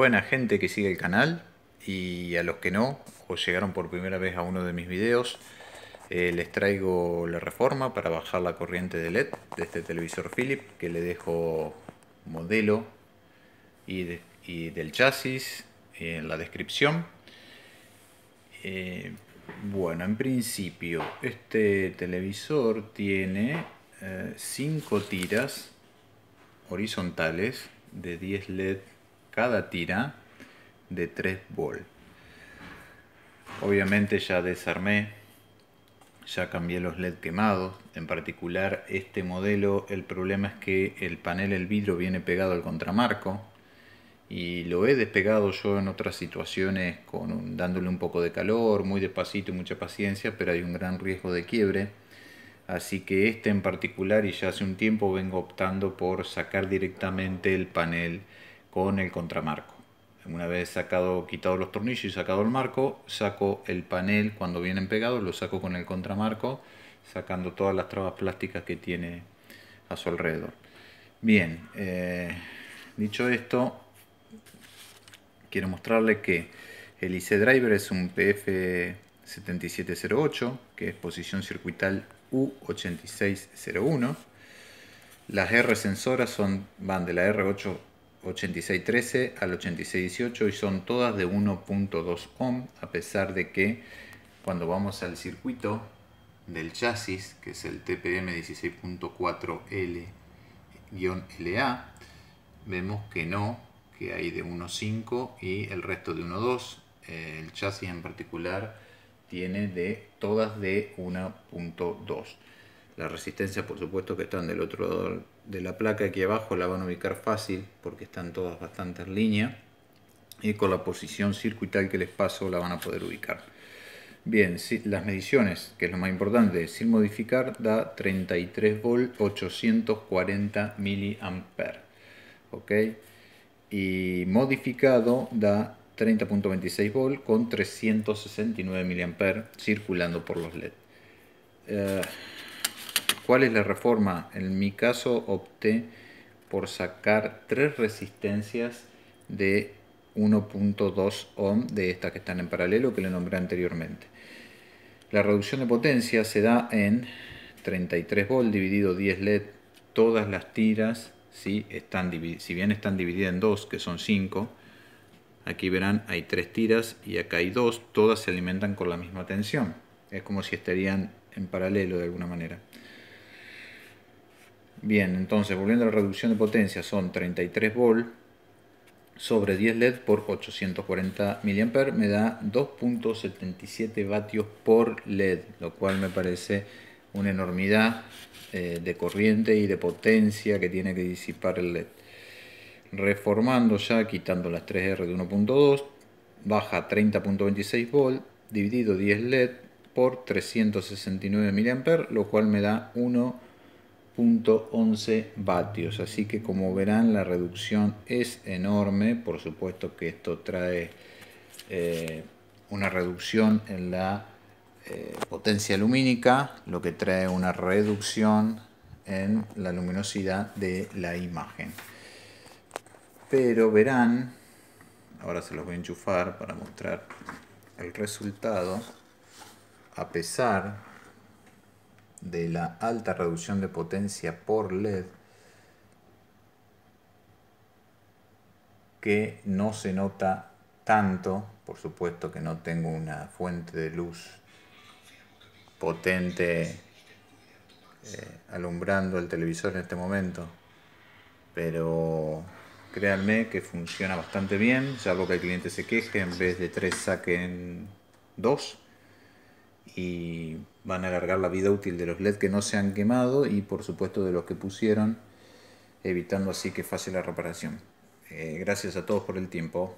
buena gente que sigue el canal y a los que no o llegaron por primera vez a uno de mis videos eh, les traigo la reforma para bajar la corriente de LED de este televisor Philip que le dejo modelo y, del chasis en la descripción eh, bueno en principio este televisor tiene 5 eh, tiras horizontales de 10 LED cada tira de 3 volt Obviamente ya desarmé, ya cambié los LED quemados, en particular este modelo el problema es que el panel, el vidrio viene pegado al contramarco y lo he despegado yo en otras situaciones con dándole un poco de calor, muy despacito y mucha paciencia, pero hay un gran riesgo de quiebre. Así que este en particular y ya hace un tiempo vengo optando por sacar directamente el panel con el contramarco. Una vez sacado, quitado los tornillos y sacado el marco, saco el panel cuando vienen pegados, lo saco con el contramarco, sacando todas las trabas plásticas que tiene a su alrededor. Bien, eh, dicho esto, quiero mostrarle que el IC Driver es un PF7708, que es posición circuital U8601. Las R sensoras son, van de la R8 8613 al 8618 y son todas de 1.2 ohm a pesar de que cuando vamos al circuito del chasis que es el TPM 16.4L-LA vemos que no, que hay de 1.5 y el resto de 1.2 eh, el chasis en particular tiene de todas de 1.2 las resistencia, por supuesto, que están del otro lado de la placa aquí abajo, la van a ubicar fácil porque están todas bastante en línea. Y con la posición circuital que les paso la van a poder ubicar. Bien, si, las mediciones, que es lo más importante, sin modificar, da 33 volt 840 mA. ¿Ok? Y modificado da 30.26 volt con 369 mA circulando por los LED. Eh, ¿Cuál es la reforma? En mi caso opté por sacar tres resistencias de 1.2 ohm de estas que están en paralelo que le nombré anteriormente. La reducción de potencia se da en 33 volt dividido 10 led. Todas las tiras, están si bien están divididas en dos, que son 5, aquí verán hay tres tiras y acá hay dos, todas se alimentan con la misma tensión. Es como si estarían en paralelo de alguna manera. Bien, entonces volviendo a la reducción de potencia, son 33 volt sobre 10 LED por 840 ma me da 2.77 vatios por LED, lo cual me parece una enormidad eh, de corriente y de potencia que tiene que disipar el LED. Reformando ya, quitando las 3R de 1.2, baja 30.26 volt, dividido 10 LED por 369 ma lo cual me da 1. 11 vatios. Así que como verán la reducción es enorme. Por supuesto que esto trae eh, una reducción en la eh, potencia lumínica, lo que trae una reducción en la luminosidad de la imagen. Pero verán, ahora se los voy a enchufar para mostrar el resultado, a pesar de la alta reducción de potencia por LED que no se nota tanto, por supuesto que no tengo una fuente de luz potente eh, alumbrando el televisor en este momento, pero créanme que funciona bastante bien, salvo que el cliente se queje, en vez de tres saquen dos y van a alargar la vida útil de los LED que no se han quemado y por supuesto de los que pusieron, evitando así que fácil la reparación. Eh, gracias a todos por el tiempo.